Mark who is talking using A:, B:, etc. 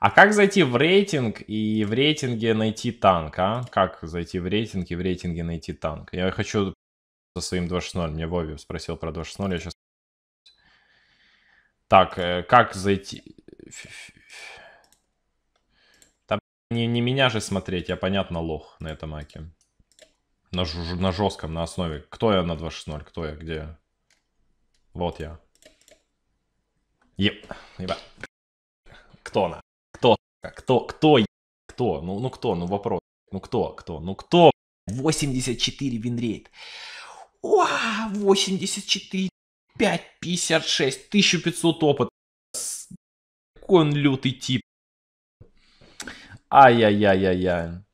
A: А как зайти в рейтинг и в рейтинге найти танк, а? Как зайти в рейтинг и в рейтинге найти танк? Я хочу со своим 2.6.0. Мне Вови спросил про 2.6.0, я сейчас... Так, э, как зайти... Там не, не меня же смотреть, я, понятно, лох на этом аке. На, ж, на жестком, на основе. Кто я на 2.6.0? Кто я? Где Вот я. Еп, еба.
B: Кто она? Кто, кто, кто, ну, ну кто, ну вопрос, ну кто, кто, ну кто? 84 винрейт. О, 84,
C: 5, 56, 1500 опыт. Какой он лютый тип.
D: Ай-яй-яй-яй-яй.